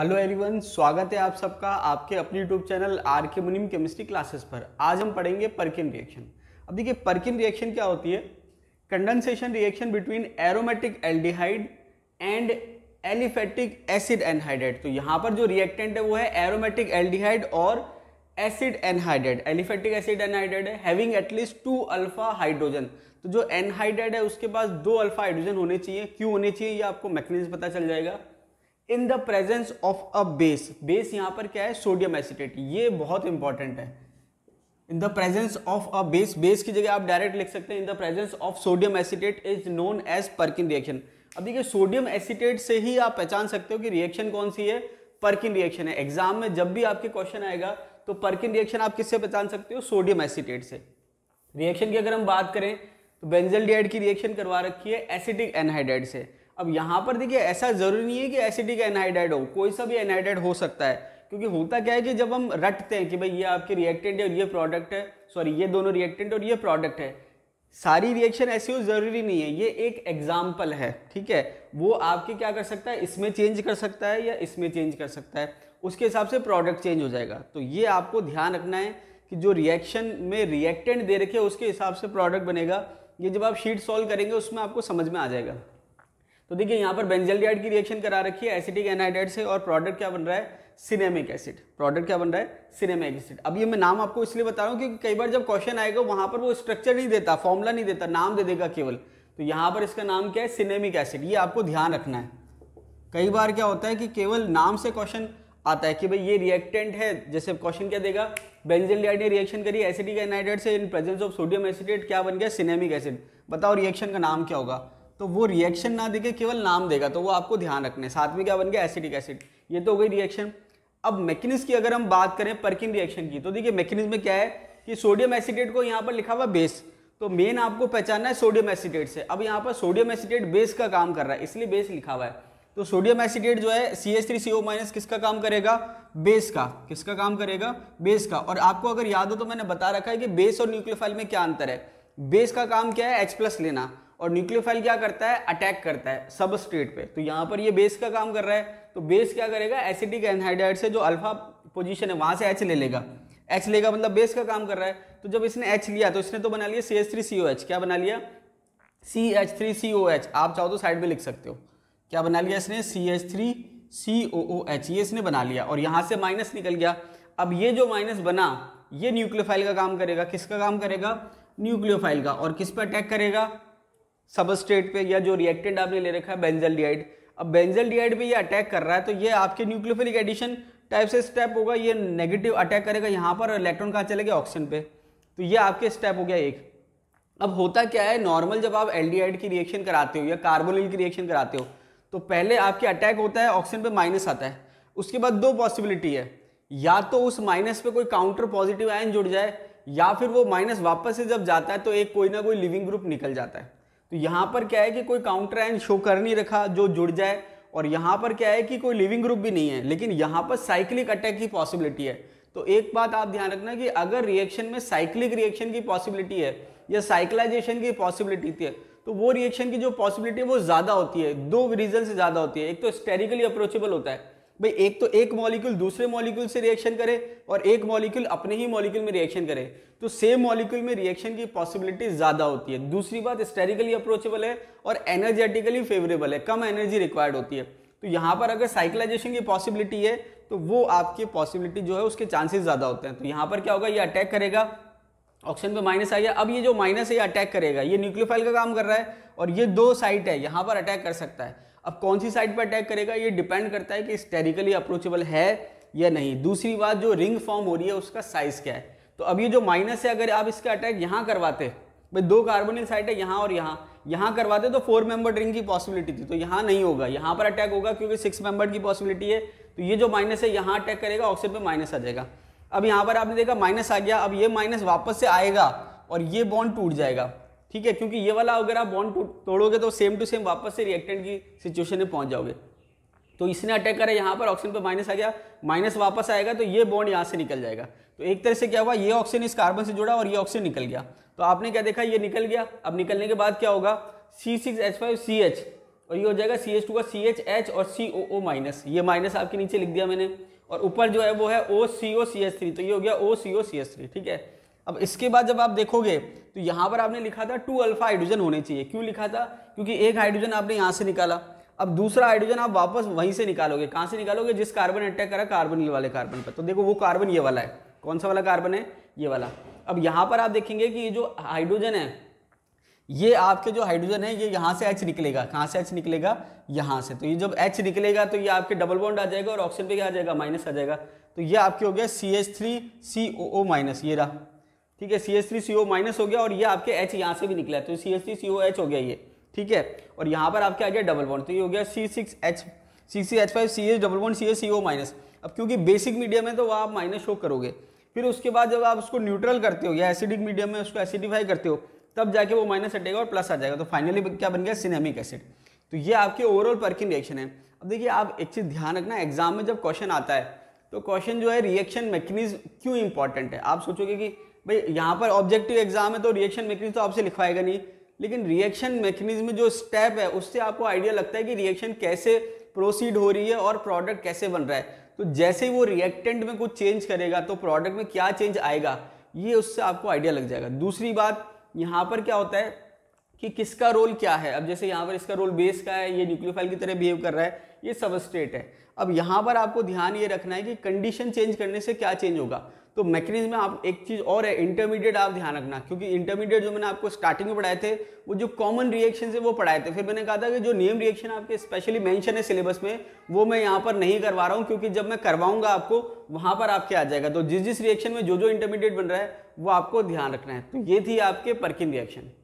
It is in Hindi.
हेलो एवरीवन स्वागत है आप सबका आपके अपने यूट्यूब चैनल आर के मुनिम केमिस्ट्री क्लासेस पर आज हम पढ़ेंगे परकिन रिएक्शन अब देखिए परकिन रिएक्शन क्या होती है condensation reaction between aromatic aldehyde and aliphatic acid anhydride तो यहाँ पर जो रिएक्टेंट है वो है एरोमेटिक एल्डिहाइड और acid anhydride aliphatic acid anhydride having at least two alpha hydrogen तो जो एनहाइड्रेट है उसके पास दो अल्फा हाइड्रोजन होने चाहिए क्यों होने चाहिए ये आपको मैकेनिज्म पता चल जाएगा in the presence of a base base यहाँ पर क्या है सोडियम एसिटेट ये बहुत इंपॉर्टेंट है in the presence of a base base की जगह आप डायरेक्ट लिख सकते हैं in the presence of sodium acetate is known as Perkin reaction अब देखिए सोडियम एसिटेट से ही आप पहचान सकते हो कि रिएक्शन कौन सी है परकिन रिएक्शन है एग्जाम में जब भी आपके क्वेश्चन आएगा तो परकिन रिएक्शन आप किससे पहचान सकते हो सोडियम एसिटेट से रिएक्शन की अगर हम बात करें तो बेंजल डीहाइड की रिएक्शन करवा रखी है एसिटिक एनहाइड्राइड से अब यहाँ पर देखिए ऐसा ज़रूरी नहीं है कि एसिडिक एनहाइड्राइड हो कोई सा भी एनहाइड्राइड हो सकता है क्योंकि होता क्या है कि जब हम रटते हैं कि भाई ये आपके रिएक्टेंट है और ये प्रोडक्ट है सॉरी ये दोनों रिएक्टेंट और ये प्रोडक्ट है सारी रिएक्शन ऐसी हो ज़रूरी नहीं है ये एक एग्जाम्पल है ठीक है वो आपके क्या कर सकता है इसमें चेंज कर सकता है या इसमें चेंज कर सकता है उसके हिसाब से प्रोडक्ट चेंज हो जाएगा तो ये आपको ध्यान रखना है कि जो रिएक्शन में रिएक्टेंट दे रखे उसके हिसाब से प्रोडक्ट बनेगा ये जब आप शीट सॉल्व करेंगे उसमें आपको समझ में आ जाएगा तो देखिए यहाँ पर बेंजलडिहाइड की रिएक्शन करा रखी है एसिडिक एनहाइड्राइड से और प्रोडक्ट क्या बन रहा है सिनेमिक एसिड प्रोडक्ट क्या बन रहा है सिनेमिक एसिड अब ये मैं नाम आपको इसलिए बता रहा हूँ क्योंकि कई बार जब क्वेश्चन आएगा वहाँ पर वो स्ट्रक्चर नहीं देता फॉर्मूला नहीं देता नाम दे देगा केवल तो यहाँ पर इसका नाम क्या है सिनेमिक एसिड ये आपको ध्यान रखना है कई बार क्या होता है कि केवल नाम से क्वेश्चन आता है कि भाई ये रिएक्टेंट है जैसे क्वेश्चन क्या देगा बेंजल ने रिएक्शन करी एसिडिक एनहाइड्राइड से in presence of sodium acetate क्या बन गया सिनेमिक एसिड बताओ रिएक्शन का नाम क्या होगा तो वो रिएक्शन ना देके केवल नाम देगा तो वो आपको ध्यान रखना है साथ में क्या बन गया एसिडिक एसिड ये तो हो गई रिएक्शन अब मैकेनिज्म की अगर हम बात करें परकिन रिएक्शन की तो देखिए मैकेनिज्म में क्या है कि सोडियम एसिडेट को यहाँ पर लिखा हुआ बेस तो मेन आपको पहचानना है सोडियम एसिडेट से अब यहाँ पर सोडियम एसिडेट बेस का काम कर रहा है इसलिए बेस लिखा हुआ है तो सोडियम एसिडेट जो है C S three C O minus किसका काम करेगा बेस का किसका काम करेगा बेस का और आपको अगर याद हो तो मैंने बता रखा है कि बेस और न्यूक्लियोफाइल में क्या अंतर है बेस का काम क्या है एच प्लस लेना और न्यूक्लियोफाइल क्या करता है अटैक करता है सबस्ट्रेट पे तो यहाँ पर ये बेस का काम कर रहा है तो बेस क्या करेगा एसिडिक एनहाइड्राइड से जो अल्फा पोजीशन है वहाँ से एच ले लेगा एच लेगा मतलब बेस का काम कर रहा है तो जब इसने एच लिया तो इसने तो बना लिया सी क्या बना लिया C H three C O H आप चाहो तो साइड में लिख सकते हो क्या बना लिया इसने C H three C O O H ये इसने बना लिया और यहाँ से माइनस निकल गया अब ये जो माइनस बना ये न्यूक्लियोफाइल का काम करेगा किसका काम करेगा न्यूक्लियोफाइल का और किस पर अटैक करेगा सबस्ट्रेट पे या जो रिएक्टेंट आपने ले रखा है बेंजल डीआइड अब बेंजल डीआइड पे ये अटैक कर रहा है तो ये आपके न्यूक्लियोफिलिक एडिशन टाइप से स्टेप होगा ये नेगेटिव अटैक करेगा यहाँ पर इलेक्ट्रॉन कहाँ चलेगा ऑक्सीजन पे तो ये आपके स्टेप हो गया एक अब होता क्या है नॉर्मल जब आप एल की रिएक्शन कराते हो या कार्बोनिल की रिएक्शन कराते हो तो पहले आपके अटैक होता है ऑक्सीजन पे माइनस आता है उसके बाद दो पॉसिबिलिटी है या तो उस माइनस पे कोई काउंटर पॉजिटिव आयन जुड़ जाए या फिर वो माइनस वापस से जब जाता है तो एक कोई ना कोई लिविंग ग्रुप निकल जाता है तो यहां पर क्या है कि कोई काउंटर एंड शो कर नहीं रखा जो जुड़ जाए और यहां पर क्या है कि कोई लिविंग ग्रुप भी नहीं है लेकिन यहां पर साइक्लिक अटैक की पॉसिबिलिटी है तो एक बात आप ध्यान रखना कि अगर रिएक्शन में साइक्लिक रिएक्शन की पॉसिबिलिटी है या साइक्लाइजेशन की पॉसिबिलिटी है तो वो रिएक्शन की जो पॉसिबिलिटी है वो ज़्यादा होती है दो रीज़न से ज़्यादा होती है एक तो स्टेरिकली अप्रोचेबल होता है भाई एक तो एक मॉलिक्यूल दूसरे मॉलिक्यूल से रिएक्शन करे और एक मॉलिक्यूल अपने ही मॉलिक्यूल में रिएक्शन करे तो सेम मॉलिक्यूल में रिएक्शन की पॉसिबिलिटी ज्यादा होती है दूसरी बात स्टेरिकली अप्रोचेबल है और एनर्जेटिकली फेवरेबल है कम एनर्जी रिक्वायर्ड होती है तो यहाँ पर अगर साइकिलाइजेशन की पॉसिबिलिटी है तो वो आपकी पॉसिबिलिटी जो है उसके चांसेस ज़्यादा होते हैं तो यहाँ पर क्या होगा ये अटैक करेगा ऑप्शन पे माइनस आ गया अब ये जो माइनस है ये अटैक करेगा ये न्यूक्लियोफाइल का काम कर रहा है और ये दो साइट है यहाँ पर अटैक कर सकता है अब कौन सी साइड पर अटैक करेगा ये डिपेंड करता है कि स्टेरिकली अप्रोचेबल है या नहीं दूसरी बात जो रिंग फॉर्म हो रही है उसका साइज क्या है तो अब ये जो माइनस है अगर आप इसका अटैक यहाँ करवाते भाई दो कार्बोनिक साइड है यहाँ और यहाँ यहाँ करवाते तो फोर मेंबर रिंग की पॉसिबिलिटी थी तो यहाँ नहीं होगा यहाँ पर अटैक होगा क्योंकि सिक्स मेंबर की पॉसिबिलिटी है तो ये जो माइनस है यहाँ अटैक करेगा ऑक्सीजन पे माइनस आ जाएगा अब यहाँ पर आपने देखा माइनस आ गया अब ये माइनस वापस से आएगा और ये बॉन्ड टूट जाएगा ठीक है क्योंकि ये वाला अगर आप बॉन्ड तो तोड़ोगे तो सेम टू सेम वापस से रिएक्टेंट की सिचुएशन में पहुंच जाओगे तो इसने अटैक करा यहाँ पर ऑक्सीजन पर माइनस आ गया माइनस वापस आएगा तो ये बॉन्ड यहाँ से निकल जाएगा तो एक तरह से क्या हुआ ये ऑक्सीजन इस कार्बन से जुड़ा और ये ऑक्सीजन निकल गया तो आपने क्या देखा ये निकल गया अब निकलने के बाद क्या होगा C six H five C H और ये हो जाएगा सी एच टू का सी एच एच और सी ओ ओ माइनस ये माइनस आपके नीचे लिख दिया मैंने और ऊपर जो है वो है ओ सी ओ सी एच थ्री तो ये हो गया ओ सी ओ सी एच थ्री ठीक है अब इसके बाद जब आप देखोगे तो यहां पर आपने लिखा था टू अल्फा हाइड्रोजन होने चाहिए क्यों लिखा था क्योंकि एक हाइड्रोजन आपने यहां से निकाला अब दूसरा हाइड्रोजन आप वापस वहीं से निकालोगे कहां से निकालोगे जिस कार्बन अटैक करा कार्बन ये वाले कार्बन पर तो देखो वो कार्बन ये वाला है कौन सा वाला कार्बन है ये वाला अब यहां पर आप देखेंगे कि ये जो हाइड्रोजन है ये आपके जो हाइड्रोजन है ये यहां से एच निकलेगा कहां से एच निकलेगा यहां से तो ये जब एच निकलेगा तो ये आपके डबल बॉन्ड आ जाएगा और ऑक्सीजन पे क्या आ जाएगा माइनस आ जाएगा तो ये आपके हो गया C H three C O O minus ये रहा ठीक है C S three C O minus हो गया और ये आपके एच यहाँ से भी निकला है तो C S three C O H हो गया ये ठीक है और यहाँ पर आपके आ गया डबल बॉन्ड तो ये हो गया C six H C C H five C H double bond C S C O minus अब क्योंकि बेसिक मीडियम है तो वह आप माइनस शो करोगे फिर उसके बाद जब आप उसको न्यूट्रल करते हो या एसिडिक मीडियम में उसको एसिडिफाई करते हो तब जाके वो माइनस हटेगा और प्लस आ जाएगा तो फाइनली क्या बन गया सिनेमिक एसिड तो ये आपके ओवरऑल पर्किन रिएक्शन है अब देखिए आप एक चीज़ ध्यान रखना एग्जाम में जब क्वेश्चन आता है तो क्वेश्चन जो है रिएक्शन मैकेनिज्म क्यों इंपॉर्टेंट है आप सोचोगे कि भाई यहाँ पर ऑब्जेक्टिव एग्जाम है तो रिएक्शन मैकेनिज्म तो आपसे लिखवाएगा नहीं लेकिन रिएक्शन मैकेनिज्म जो स्टेप है उससे आपको आइडिया लगता है कि रिएक्शन कैसे प्रोसीड हो रही है और प्रोडक्ट कैसे बन रहा है तो जैसे ही वो रिएक्टेंट में कुछ चेंज करेगा तो प्रोडक्ट में क्या चेंज आएगा ये उससे आपको आइडिया लग जाएगा दूसरी बात यहाँ पर क्या होता है कि किसका रोल क्या है अब जैसे यहाँ पर इसका रोल बेस का है ये न्यूक्लियोफाइल की तरह बिहेव कर रहा है ये सबस्ट्रेट है अब यहाँ पर आपको ध्यान ये रखना है कि कंडीशन चेंज करने से क्या चेंज होगा तो मैकेनिज्म में आप एक चीज़ और है इंटरमीडिएट आप ध्यान रखना क्योंकि इंटरमीडिएट जो मैंने आपको स्टार्टिंग में पढ़ाए थे वो जो कॉमन रिएक्शन है वो पढ़ाए थे फिर मैंने कहा था कि जो नियम रिएक्शन आपके स्पेशली मैंशन है सिलेबस में वो मैं यहाँ पर नहीं करवा रहा हूँ क्योंकि जब मैं करवाऊंगा आपको वहाँ पर आपके आ जाएगा तो जिस जिस रिएक्शन में जो जो इंटरमीडिएट बन रहा है वो आपको ध्यान रखना है तो ये थी आपके परकिन रिएक्शन